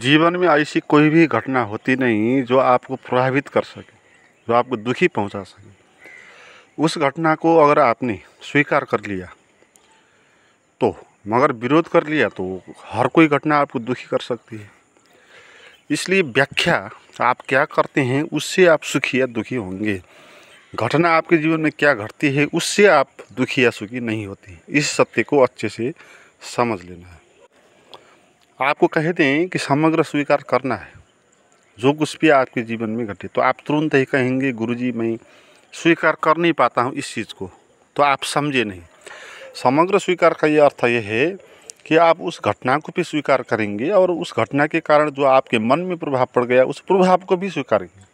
जीवन में ऐसी कोई भी घटना होती नहीं जो आपको प्रभावित कर सके जो आपको दुखी पहुंचा सके उस घटना को अगर आपने स्वीकार कर लिया तो मगर विरोध कर लिया तो हर कोई घटना आपको दुखी कर सकती है इसलिए व्याख्या आप क्या करते हैं उससे आप सुखी या दुखी होंगे घटना आपके जीवन में क्या घटती है उससे आप दुखी या सुखी नहीं होती इस सत्य को अच्छे से समझ लेना है आपको कह दें कि समग्र स्वीकार करना है जो कुछ भी आपके जीवन में घटे तो आप तुरंत ही कहेंगे गुरुजी मैं स्वीकार कर नहीं पाता हूँ इस चीज़ को तो आप समझे नहीं समग्र स्वीकार का ये अर्थ यह है कि आप उस घटना को भी स्वीकार करेंगे और उस घटना के कारण जो आपके मन में प्रभाव पड़ गया उस प्रभाव को भी स्वीकारेंगे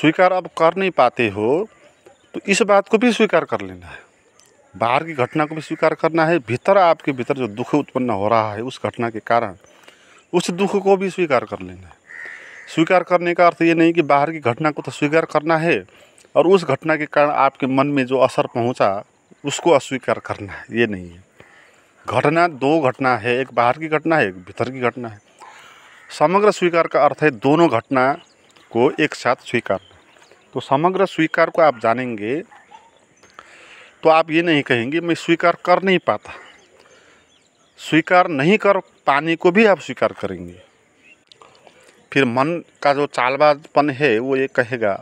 स्वीकार आप कर नहीं पाते हो तो इस बात को भी स्वीकार कर लेना है बाहर की घटना को भी स्वीकार करना है भीतर आपके भीतर जो दुख उत्पन्न हो रहा है उस घटना के कारण उस दुख को भी स्वीकार कर लेना है स्वीकार करने का अर्थ ये नहीं कि बाहर की घटना को तो स्वीकार करना है और उस घटना के कारण आपके मन में जो असर पहुंचा उसको अस्वीकार करना है ये नहीं है घटना दो घटना है एक बाहर की घटना है एक भीतर की घटना है समग्र स्वीकार का अर्थ है दोनों घटना को एक साथ स्वीकार तो समग्र स्वीकार को आप जानेंगे तो आप ये नहीं कहेंगे मैं स्वीकार कर नहीं पाता स्वीकार नहीं कर पाने को भी आप स्वीकार करेंगे फिर मन का जो चालबाजपन है वो ये कहेगा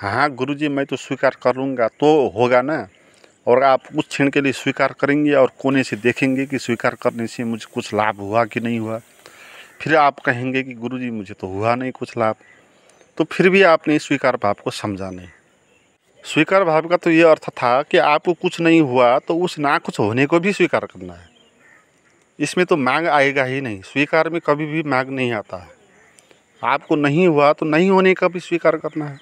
हाँ गुरु जी मैं तो स्वीकार कर लूँगा तो होगा ना और आप उस क्षण के लिए स्वीकार करेंगे और कोने से देखेंगे कि स्वीकार करने से मुझे कुछ लाभ हुआ कि नहीं हुआ फिर आप कहेंगे कि गुरु जी मुझे तो हुआ नहीं कुछ लाभ तो फिर भी आपने स्वीकार भाव को समझा नहीं स्वीकार भाव का तो ये अर्थ था कि आपको कुछ नहीं हुआ तो उस ना कुछ होने को भी स्वीकार करना है इसमें तो मांग आएगा ही नहीं स्वीकार में कभी भी मांग नहीं आता है आपको नहीं हुआ तो नहीं होने का भी स्वीकार करना है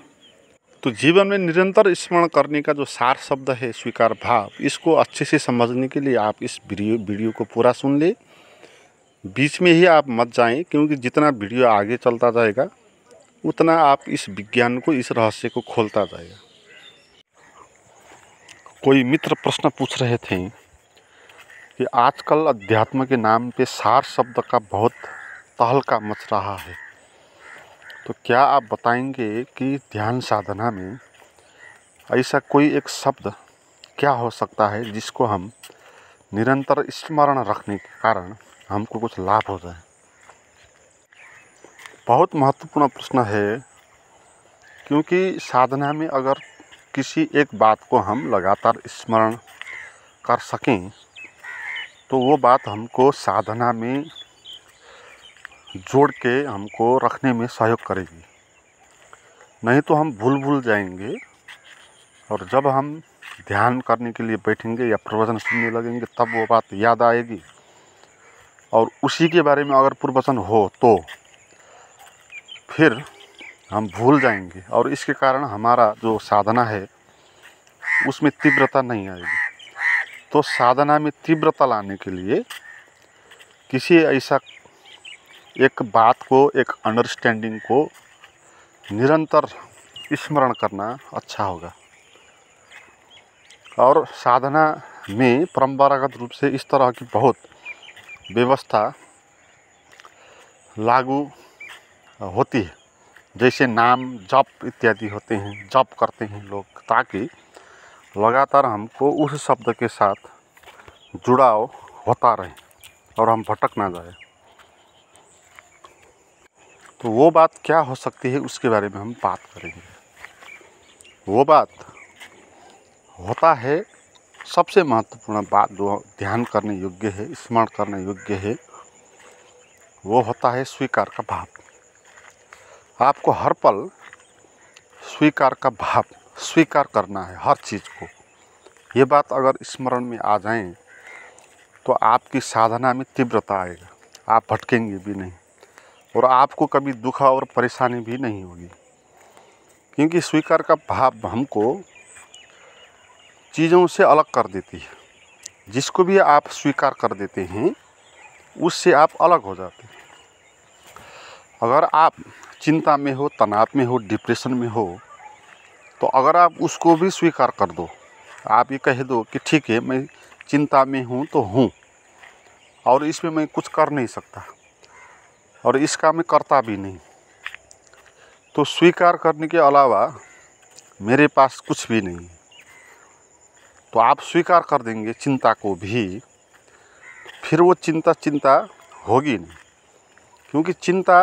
तो जीवन में निरंतर स्मरण करने का जो सार शब्द है स्वीकार भाव इसको अच्छे से समझने के लिए आप इस वीडियो वीडियो को पूरा सुन ले बीच में ही आप मत जाएं क्योंकि जितना वीडियो आगे चलता जाएगा उतना आप इस विज्ञान को इस रहस्य को खोलता जाएगा कोई मित्र प्रश्न पूछ रहे थे कि आजकल अध्यात्म के नाम पे सार शब्द का बहुत तहलका मच रहा है तो क्या आप बताएंगे कि ध्यान साधना में ऐसा कोई एक शब्द क्या हो सकता है जिसको हम निरंतर स्मरण रखने के कारण हमको कुछ लाभ हो जाए बहुत महत्वपूर्ण प्रश्न है क्योंकि साधना में अगर किसी एक बात को हम लगातार स्मरण कर सकें तो वो बात हमको साधना में जोड़ के हमको रखने में सहयोग करेगी नहीं तो हम भूल भूल जाएंगे और जब हम ध्यान करने के लिए बैठेंगे या प्रवचन सुनने लगेंगे तब वो बात याद आएगी और उसी के बारे में अगर प्रवचन हो तो फिर हम भूल जाएंगे और इसके कारण हमारा जो साधना है उसमें तीव्रता नहीं आएगी तो साधना में तीव्रता लाने के लिए किसी ऐसा एक बात को एक अंडरस्टैंडिंग को निरंतर स्मरण करना अच्छा होगा और साधना में परंपरागत रूप से इस तरह की बहुत व्यवस्था लागू होती है जैसे नाम जप इत्यादि होते हैं जप करते हैं लोग ताकि लगातार हमको उस शब्द के साथ जुड़ाव होता रहे और हम भटक ना जाए तो वो बात क्या हो सकती है उसके बारे में हम बात करेंगे वो बात होता है सबसे महत्वपूर्ण बात जो ध्यान करने योग्य है स्मरण करने योग्य है वो होता है स्वीकार का भाव आपको हर पल स्वीकार का भाव स्वीकार करना है हर चीज़ को ये बात अगर स्मरण में आ जाए तो आपकी साधना में तीव्रता आएगा आप भटकेंगे भी नहीं और आपको कभी दुख और परेशानी भी नहीं होगी क्योंकि स्वीकार का भाव हमको चीज़ों से अलग कर देती है जिसको भी आप स्वीकार कर देते हैं उससे आप अलग हो जाते हैं अगर आप चिंता में हो तनाव में हो डिप्रेशन में हो तो अगर आप उसको भी स्वीकार कर दो आप ये कह दो कि ठीक है मैं चिंता में हूँ तो हूँ और इसमें मैं कुछ कर नहीं सकता और इसका मैं करता भी नहीं तो स्वीकार करने के अलावा मेरे पास कुछ भी नहीं तो आप स्वीकार कर देंगे चिंता को भी फिर वो चिंता चिंता होगी नहीं क्योंकि चिंता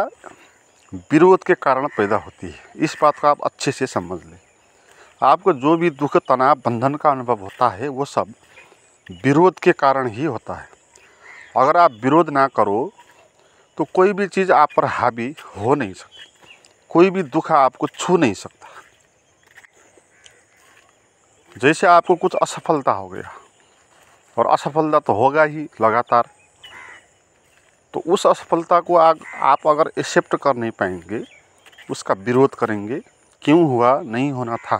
विरोध के कारण पैदा होती है इस बात को आप अच्छे से समझ लें आपको जो भी दुख तनाव बंधन का अनुभव होता है वो सब विरोध के कारण ही होता है अगर आप विरोध ना करो तो कोई भी चीज़ आप पर हावी हो नहीं सकती कोई भी दुख आपको छू नहीं सकता जैसे आपको कुछ असफलता हो गया और असफलता तो होगा ही लगातार तो उस असफलता को आग आप अगर एक्सेप्ट कर नहीं पाएंगे उसका विरोध करेंगे क्यों हुआ नहीं होना था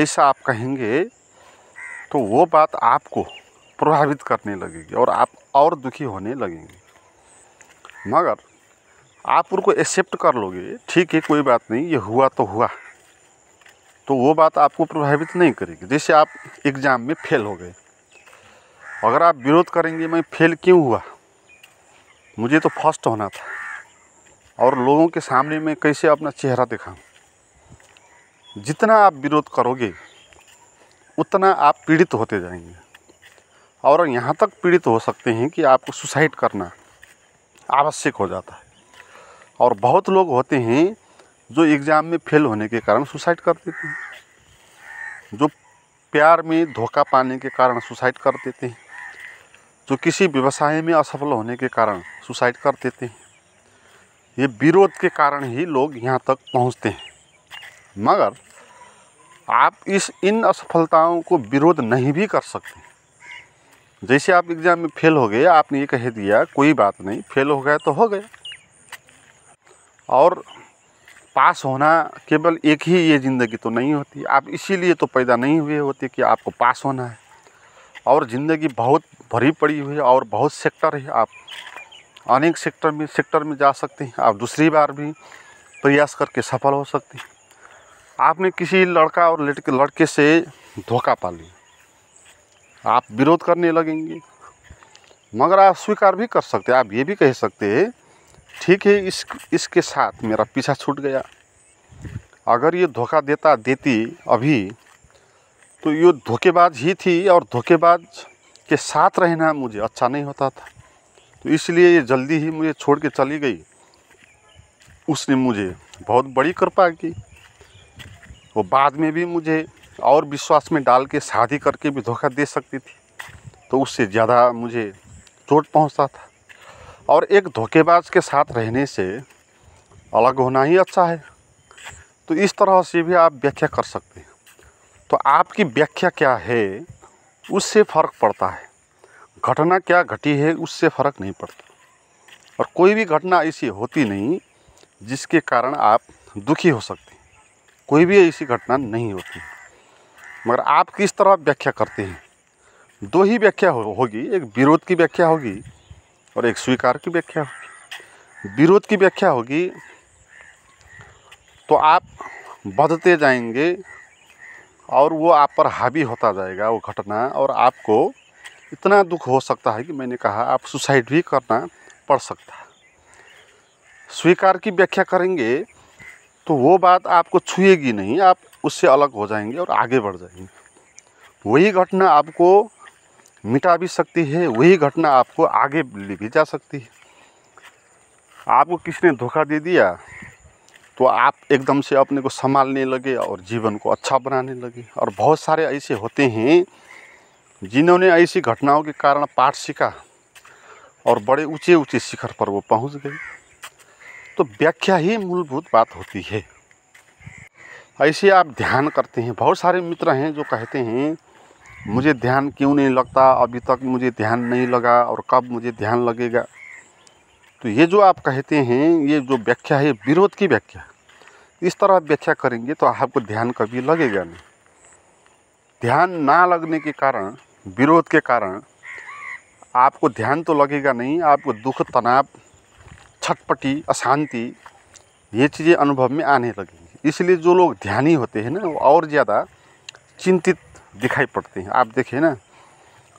ऐसा आप कहेंगे तो वो बात आपको प्रभावित करने लगेगी और आप और दुखी होने लगेंगे मगर आप उनको एक्सेप्ट कर लोगे ठीक है कोई बात नहीं ये हुआ तो हुआ तो वो बात आपको प्रभावित नहीं करेगी जैसे आप एग्ज़ाम में फेल हो गए अगर आप विरोध करेंगे मैं फेल क्यों हुआ मुझे तो फर्स्ट होना था और लोगों के सामने मैं कैसे अपना चेहरा दिखाऊं जितना आप विरोध करोगे उतना आप पीड़ित होते जाएंगे और यहाँ तक पीड़ित हो सकते हैं कि आपको सुसाइड करना आवश्यक हो जाता है और बहुत लोग होते हैं जो एग्ज़ाम में फेल होने के कारण सुसाइड कर देते हैं जो प्यार में धोखा पाने के कारण सुसाइड कर देते हैं जो किसी व्यवसाय में असफल होने के कारण सुसाइड कर देते हैं ये विरोध के कारण ही लोग यहाँ तक पहुँचते हैं मगर आप इस इन असफलताओं को विरोध नहीं भी कर सकते जैसे आप एग्ज़ाम में फेल हो गए आपने ये कह दिया कोई बात नहीं फेल हो गया तो हो गया और पास होना केवल एक ही ये ज़िंदगी तो नहीं होती आप इसीलिए तो पैदा नहीं हुए होते कि आपको पास होना है और ज़िंदगी बहुत भरी पड़ी हुई है और बहुत सेक्टर है आप अनेक सेक्टर में सेक्टर में जा सकते हैं आप दूसरी बार भी प्रयास करके सफल हो सकते हैं आपने किसी लड़का और लड़के लड़के से धोखा पा लिया आप विरोध करने लगेंगे मगर आप स्वीकार भी कर सकते हैं आप ये भी कह सकते हैं ठीक है इस इसके साथ मेरा पीछा छूट गया अगर ये धोखा देता देती अभी तो ये धोखेबाज ही थी और धोखेबाज के साथ रहना मुझे अच्छा नहीं होता था तो इसलिए ये जल्दी ही मुझे छोड़ के चली गई उसने मुझे बहुत बड़ी कृपा की वो बाद में भी मुझे और विश्वास में डाल के शादी करके भी धोखा दे सकती थी तो उससे ज़्यादा मुझे चोट पहुंचता था और एक धोखेबाज के साथ रहने से अलग होना ही अच्छा है तो इस तरह से भी आप व्याख्या कर सकते हैं तो आपकी व्याख्या क्या है उससे फ़र्क पड़ता है घटना क्या घटी है उससे फ़र्क नहीं पड़ता और कोई भी घटना ऐसी होती नहीं जिसके कारण आप दुखी हो सकते हैं कोई भी ऐसी घटना नहीं होती मगर आप किस तरह व्याख्या करते हैं दो ही व्याख्या हो, होगी एक विरोध की व्याख्या होगी और एक स्वीकार की व्याख्या होगी विरोध की व्याख्या होगी तो आप बधते जाएंगे और वो आप पर हावी होता जाएगा वो घटना और आपको इतना दुख हो सकता है कि मैंने कहा आप सुसाइड भी करना पड़ सकता है स्वीकार की व्याख्या करेंगे तो वो बात आपको छुएगी नहीं आप उससे अलग हो जाएंगे और आगे बढ़ जाएंगे वही घटना आपको मिटा भी सकती है वही घटना आपको आगे ले भी जा सकती है आपको किसने धोखा दे दिया तो आप एकदम से अपने को संभालने लगे और जीवन को अच्छा बनाने लगे और बहुत सारे ऐसे होते हैं जिन्होंने ऐसी घटनाओं के कारण पाठ सीखा और बड़े ऊँचे ऊँचे शिखर पर वो पहुँच गए तो व्याख्या ही मूलभूत बात होती है ऐसे आप ध्यान करते हैं बहुत सारे मित्र हैं जो कहते हैं मुझे ध्यान क्यों नहीं लगता अभी तक मुझे ध्यान नहीं लगा और कब मुझे ध्यान लगेगा तो ये जो आप कहते हैं ये जो व्याख्या है विरोध की व्याख्या इस तरह आप व्याख्या करेंगे तो आपको ध्यान कभी लगेगा नहीं ध्यान ना लगने के कारण विरोध के कारण आपको ध्यान तो लगेगा नहीं आपको दुख तनाव छटपटी अशांति ये चीज़ें अनुभव में आने लगेंगी इसलिए जो लोग ध्यानी होते हैं ना वो और ज़्यादा चिंतित दिखाई पड़ते हैं आप देखें ना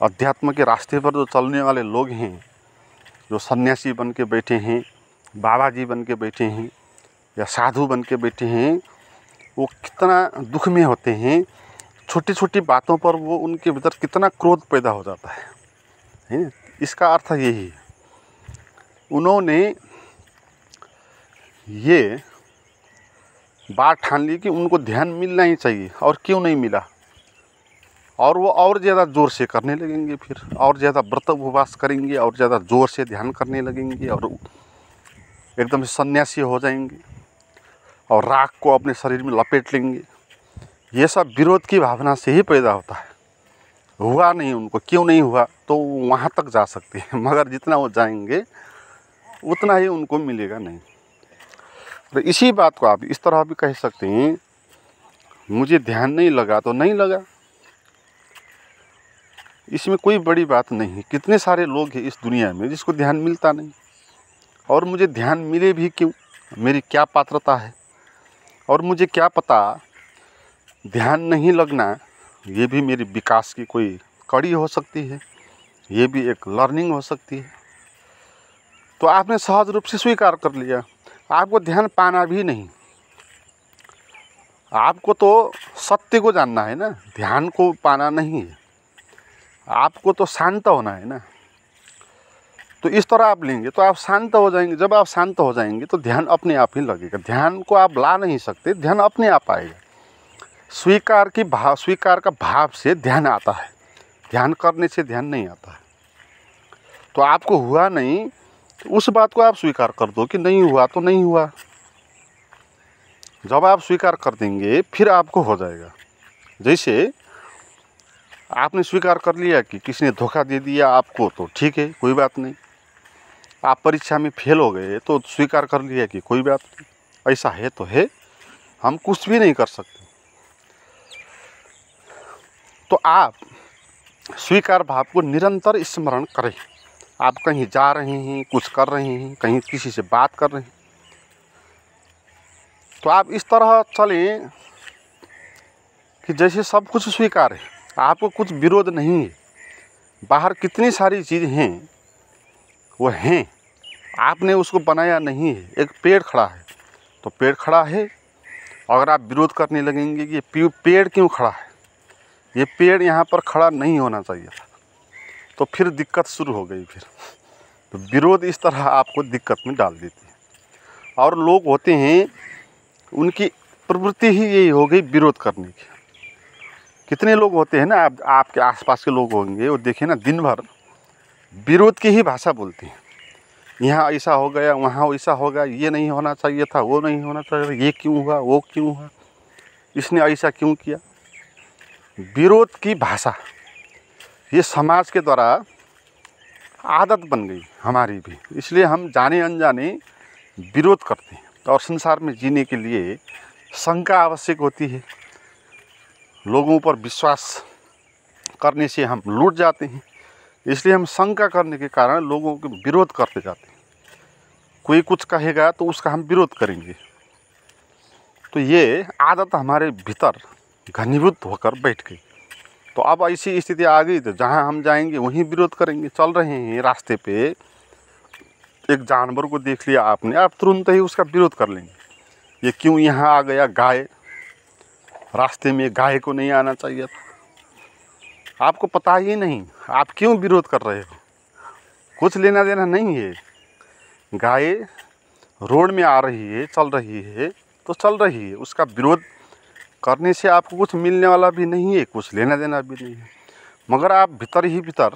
अध्यात्म के रास्ते पर जो चलने वाले लोग हैं जो सन्यासी बन के बैठे हैं बाबा जी बन के बैठे हैं या साधु बन के बैठे हैं वो कितना दुख में होते हैं छोटी छोटी बातों पर वो उनके भीतर कितना क्रोध पैदा हो जाता है है ना इसका अर्थ यही है उन्होंने ये बात ठान ली कि उनको ध्यान मिलना ही चाहिए और क्यों नहीं मिला और वो और ज़्यादा ज़ोर से करने लगेंगे फिर और ज़्यादा व्रत उपवास करेंगे और ज़्यादा ज़ोर से ध्यान करने लगेंगे और एकदम से सन्यासी हो जाएंगे और राख को अपने शरीर में लपेट लेंगे ये सब विरोध की भावना से ही पैदा होता है हुआ नहीं उनको क्यों नहीं हुआ तो वहाँ तक जा सकते हैं मगर जितना वो जाएंगे उतना ही उनको मिलेगा नहीं तो इसी बात को आप इस तरह भी कह सकते हैं मुझे ध्यान नहीं लगा तो नहीं लगा इसमें कोई बड़ी बात नहीं है कितने सारे लोग हैं इस दुनिया में जिसको ध्यान मिलता नहीं और मुझे ध्यान मिले भी क्यों मेरी क्या पात्रता है और मुझे क्या पता ध्यान नहीं लगना ये भी मेरी विकास की कोई कड़ी हो सकती है ये भी एक लर्निंग हो सकती है तो आपने सहज रूप से स्वीकार कर लिया आपको ध्यान पाना भी नहीं आपको तो सत्य को जानना है ना ध्यान को पाना नहीं है आपको तो शांत होना है ना तो इस तरह आप लेंगे तो आप शांत हो जाएंगे जब आप शांत हो जाएंगे तो ध्यान अपने आप ही लगेगा ध्यान को आप ला नहीं सकते ध्यान अपने आप आएगा स्वीकार की भाव स्वीकार का भाव से ध्यान आता है ध्यान करने से ध्यान नहीं आता है तो आपको हुआ नहीं तो उस बात को आप स्वीकार कर दो कि नहीं हुआ तो नहीं हुआ जब आप स्वीकार कर देंगे फिर आपको हो जाएगा जैसे आपने स्वीकार कर लिया कि किसी ने धोखा दे दिया आपको तो ठीक है कोई बात नहीं आप परीक्षा में फेल हो गए तो स्वीकार कर लिया कि कोई बात नहीं ऐसा है तो है हम कुछ भी नहीं कर सकते तो आप स्वीकार भाव को निरंतर स्मरण करें आप कहीं जा रहे हैं कुछ कर रहे हैं कहीं किसी से बात कर रहे हैं तो आप इस तरह चलें कि जैसे सब कुछ स्वीकार है आपको कुछ विरोध नहीं है बाहर कितनी सारी चीज़ हैं वो हैं आपने उसको बनाया नहीं है एक पेड़ खड़ा है तो पेड़ खड़ा है अगर आप विरोध करने लगेंगे कि पेड़ क्यों खड़ा है ये पेड़ यहाँ पर खड़ा नहीं होना चाहिए था तो फिर दिक्कत शुरू हो गई फिर तो विरोध इस तरह आपको दिक्कत में डाल देती है और लोग होते हैं उनकी प्रवृत्ति ही यही हो गई विरोध करने की कितने लोग होते हैं ना आप आपके आसपास के लोग होंगे वो देखें ना दिन भर विरोध की ही भाषा बोलते हैं यहाँ ऐसा हो गया वहाँ ऐसा हो गया ये नहीं होना चाहिए था वो नहीं होना चाहिए ये क्यों हुआ वो क्यों हुआ इसने ऐसा क्यों किया विरोध की भाषा ये समाज के द्वारा आदत बन गई हमारी भी इसलिए हम जाने अनजाने विरोध करते हैं और संसार में जीने के लिए शंका आवश्यक होती है लोगों पर विश्वास करने से हम लूट जाते हैं इसलिए हम शंका करने के कारण लोगों के विरोध करते जाते हैं कोई कुछ कहेगा तो उसका हम विरोध करेंगे तो ये आदत हमारे भीतर घनीभूत होकर बैठ गई तो अब ऐसी स्थिति आ गई तो जहाँ हम जाएंगे वहीं विरोध करेंगे चल रहे हैं रास्ते पे एक जानवर को देख लिया आपने आप तुरंत ही उसका विरोध कर लेंगे ये क्यों यहाँ आ गया गाय रास्ते में गाय को नहीं आना चाहिए था आपको पता ही नहीं आप क्यों विरोध कर रहे हो कुछ लेना देना नहीं है गाय रोड में आ रही है चल रही है तो चल रही है उसका विरोध करने से आपको कुछ मिलने वाला भी नहीं है कुछ लेना देना भी नहीं है मगर आप भीतर ही भीतर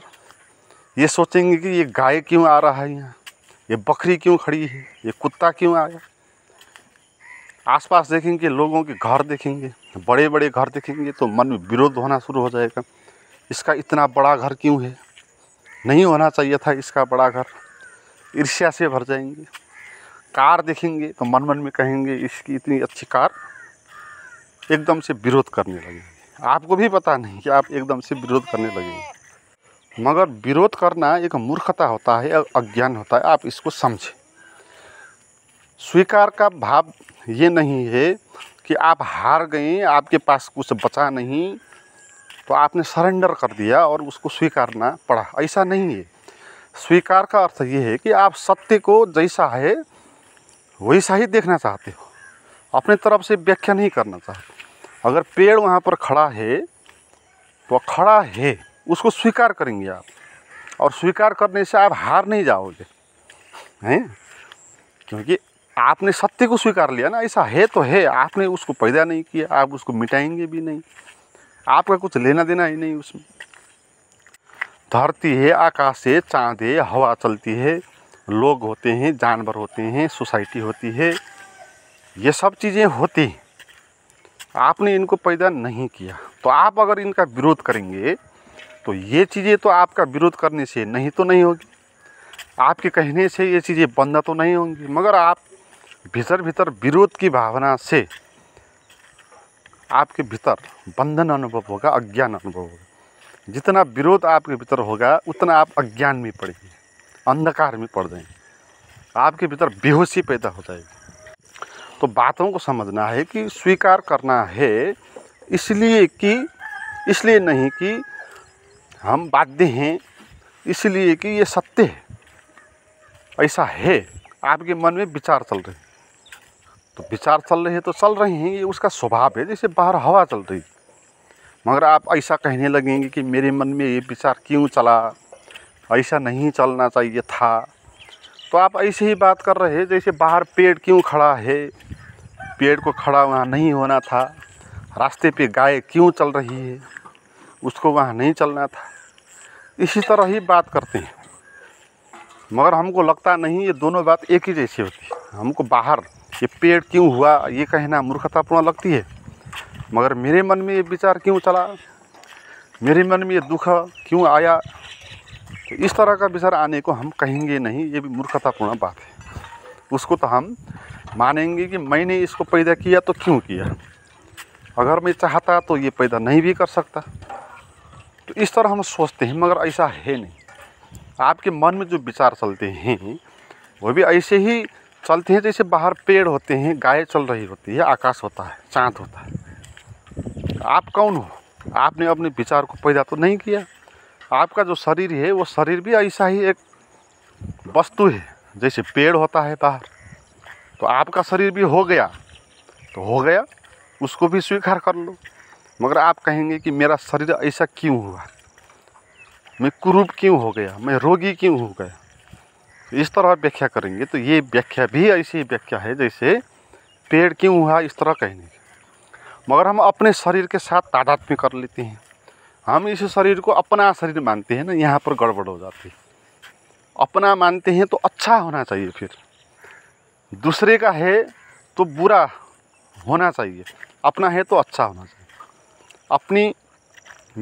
ये सोचेंगे कि ये गाय क्यों आ रहा है यहाँ ये बकरी क्यों खड़ी है ये कुत्ता क्यों आया आसपास देखेंगे लोगों के घर देखेंगे बड़े बड़े घर देखेंगे तो मन में विरोध होना शुरू हो जाएगा इसका इतना बड़ा घर क्यों है नहीं होना चाहिए था इसका बड़ा घर ईर्ष्या से भर जाएंगे कार देखेंगे तो मन मन में कहेंगे इसकी इतनी अच्छी कार एकदम से विरोध करने लगेंगे आपको भी पता नहीं कि आप एकदम से विरोध करने लगेंगे मगर विरोध करना एक मूर्खता होता है अज्ञान होता है आप इसको समझें स्वीकार का भाव ये नहीं है कि आप हार गए आपके पास कुछ बचा नहीं तो आपने सरेंडर कर दिया और उसको स्वीकारना पड़ा ऐसा नहीं है स्वीकार का अर्थ ये है कि आप सत्य को जैसा है वैसा ही देखना चाहते हो अपने तरफ से व्याख्या नहीं करना चाहते अगर पेड़ वहाँ पर खड़ा है तो खड़ा है उसको स्वीकार करेंगे आप और स्वीकार करने से आप हार नहीं जाओगे हैं क्योंकि आपने सत्य को स्वीकार लिया ना ऐसा है तो है आपने उसको पैदा नहीं किया आप उसको मिटाएंगे भी नहीं आपका कुछ लेना देना ही नहीं उसमें धरती है आकाश है चाँद है हवा चलती है लोग होते हैं जानवर होते हैं सोसाइटी होती है ये सब चीज़ें होती हैं आपने इनको पैदा नहीं किया तो आप अगर इनका विरोध करेंगे तो ये चीज़ें तो आपका विरोध करने से नहीं तो नहीं होगी आपके कहने से ये चीज़ें बंदा तो नहीं होंगी मगर आप भीतर भीतर विरोध की भावना से आपके भीतर बंधन अनुभव होगा अज्ञान अनुभव होगा जितना विरोध आपके भीतर होगा उतना आप अज्ञान में पड़ेंगे अंधकार में पड़ जाएंगे आपके भीतर बेहोशी पैदा हो जाएगी तो बातों को समझना है कि स्वीकार करना है इसलिए कि इसलिए नहीं कि हम बाध्य हैं इसलिए कि ये सत्य है ऐसा है आपके मन में विचार चल रहे हैं तो विचार चल रहे हैं तो चल रहे हैं ये उसका स्वभाव है जैसे बाहर हवा चल रही मगर आप ऐसा कहने लगेंगे कि मेरे मन में ये विचार क्यों चला ऐसा नहीं चलना चाहिए था तो आप ऐसे ही बात कर रहे हैं जैसे बाहर पेड़ क्यों खड़ा है पेड़ को खड़ा वहाँ नहीं होना था रास्ते पे गाय क्यों चल रही है उसको वहाँ नहीं चलना था इसी तरह ही बात करते हैं मगर हमको लगता नहीं ये दोनों बात एक ही जैसी होती है हमको बाहर ये पेड़ क्यों हुआ ये कहना मूर्खतापूर्ण लगती है मगर मेरे मन में ये विचार क्यों चला मेरे मन में ये दुख क्यों आया तो इस तरह का विचार आने को हम कहेंगे नहीं ये भी मूर्खतापूर्ण बात है उसको तो हम मानेंगे कि मैंने इसको पैदा किया तो क्यों किया अगर मैं चाहता तो ये पैदा नहीं भी कर सकता तो इस तरह हम सोचते हैं मगर ऐसा है नहीं आपके मन में जो विचार चलते हैं वो भी ऐसे ही चलते हैं जैसे तो बाहर पेड़ होते हैं गाय चल रही होती है आकाश होता है चाँद होता है आप कौन हो आपने अपने विचार को पैदा तो नहीं किया आपका जो शरीर है वो शरीर भी ऐसा ही एक वस्तु है जैसे पेड़ होता है बाहर तो आपका शरीर भी हो गया तो हो गया उसको भी स्वीकार कर लो मगर आप कहेंगे कि मेरा शरीर ऐसा क्यों हुआ मैं कुरूप क्यों हो गया मैं रोगी क्यों हो गया इस तरह व्याख्या करेंगे तो ये व्याख्या भी ऐसी व्याख्या है जैसे पेड़ क्यों हुआ इस तरह कहने की मगर हम अपने शरीर के साथ तादात्म्य कर लेते हैं हम इस शरीर को अपना शरीर मानते हैं ना यहाँ पर गड़बड़ हो जाती है अपना मानते हैं तो अच्छा होना चाहिए फिर दूसरे का है तो बुरा होना चाहिए अपना है तो अच्छा होना चाहिए अपनी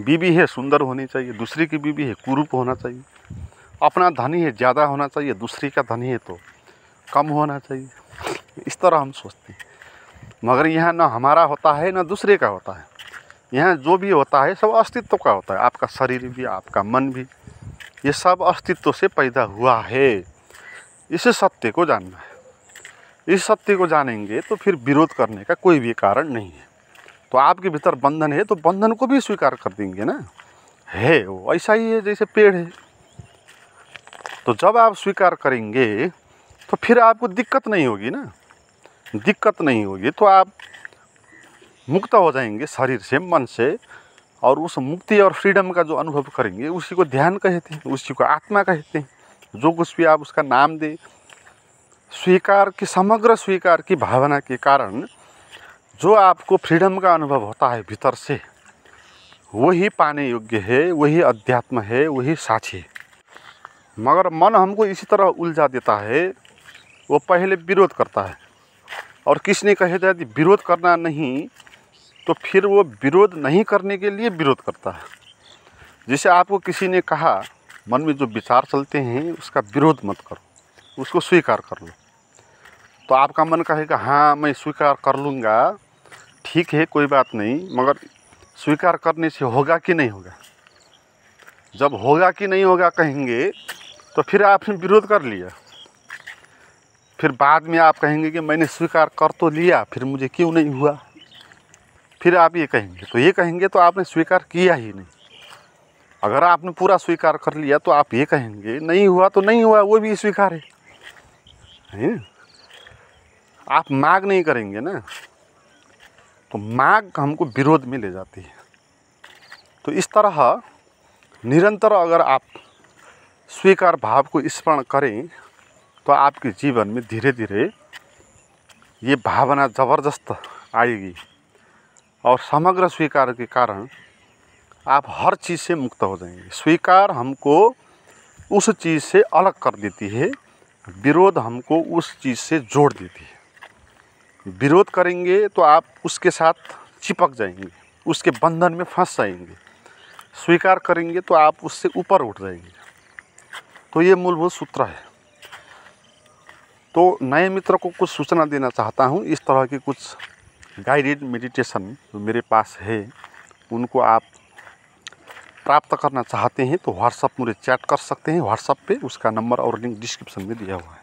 बीवी है सुंदर होनी चाहिए दूसरे की बीवी है कुरूप होना चाहिए अपना धनी है ज़्यादा होना चाहिए दूसरी का धनी है तो कम होना चाहिए इस तरह हम सोचते हैं मगर यहाँ ना हमारा होता है ना दूसरे का होता है यहाँ जो भी होता है सब अस्तित्व का होता है आपका शरीर भी आपका मन भी ये सब अस्तित्व से पैदा हुआ है इस सत्य को जानना है इस सत्य को जानेंगे तो फिर विरोध करने का कोई भी कारण नहीं है तो आपके भीतर बंधन है तो बंधन को भी स्वीकार कर देंगे ना है वो ऐसा ही है जैसे पेड़ है तो जब आप स्वीकार करेंगे तो फिर आपको दिक्कत नहीं होगी ना दिक्कत नहीं होगी तो आप मुक्त हो जाएंगे शरीर से मन से और उस मुक्ति और फ्रीडम का जो अनुभव करेंगे उसी को ध्यान कहते हैं उसी को आत्मा कहते हैं जो कुछ भी आप उसका नाम दें स्वीकार की समग्र स्वीकार की भावना के कारण जो आपको फ्रीडम का अनुभव होता है भीतर से वही पाने योग्य है वही अध्यात्म है वही साक्षी है मगर मन हमको इसी तरह उलझा देता है वो पहले विरोध करता है और किसने कहे यदि विरोध करना नहीं तो फिर वो विरोध नहीं करने के लिए विरोध करता है जैसे आपको किसी ने कहा मन में जो विचार चलते हैं उसका विरोध मत करो उसको स्वीकार कर लो तो आपका मन कहेगा हाँ मैं स्वीकार कर लूँगा ठीक है कोई बात नहीं मगर स्वीकार करने से होगा कि नहीं होगा जब होगा कि नहीं होगा कहेंगे तो फिर आपने विरोध कर लिया फिर बाद में आप कहेंगे कि मैंने स्वीकार कर तो लिया फिर मुझे क्यों नहीं हुआ फिर आप ये कहेंगे तो ये कहेंगे तो आपने स्वीकार किया ही नहीं अगर आपने पूरा स्वीकार कर लिया तो आप ये कहेंगे नहीं हुआ तो नहीं हुआ वो भी स्वीकार है हैं आप मांग नहीं करेंगे ना तो मांग हमको विरोध में ले जाती है तो इस तरह निरंतर अगर आप स्वीकार भाव को स्मरण करें तो आपके जीवन में धीरे धीरे ये भावना ज़बरदस्त आएगी और समग्र स्वीकार के कारण आप हर चीज़ से मुक्त हो जाएंगे स्वीकार हमको उस चीज़ से अलग कर देती है विरोध हमको उस चीज़ से जोड़ देती है विरोध करेंगे तो आप उसके साथ चिपक जाएंगे उसके बंधन में फंस जाएंगे स्वीकार करेंगे तो आप उससे ऊपर उठ जाएंगे तो ये मूलभूत सूत्र है तो नए मित्र को कुछ सूचना देना चाहता हूँ इस तरह की कुछ गाइडेड मेडिटेशन जो मेरे पास है उनको आप प्राप्त करना चाहते हैं तो व्हाट्सअप मुझे चैट कर सकते हैं व्हाट्सअप पे उसका नंबर और लिंक डिस्क्रिप्शन में दिया हुआ है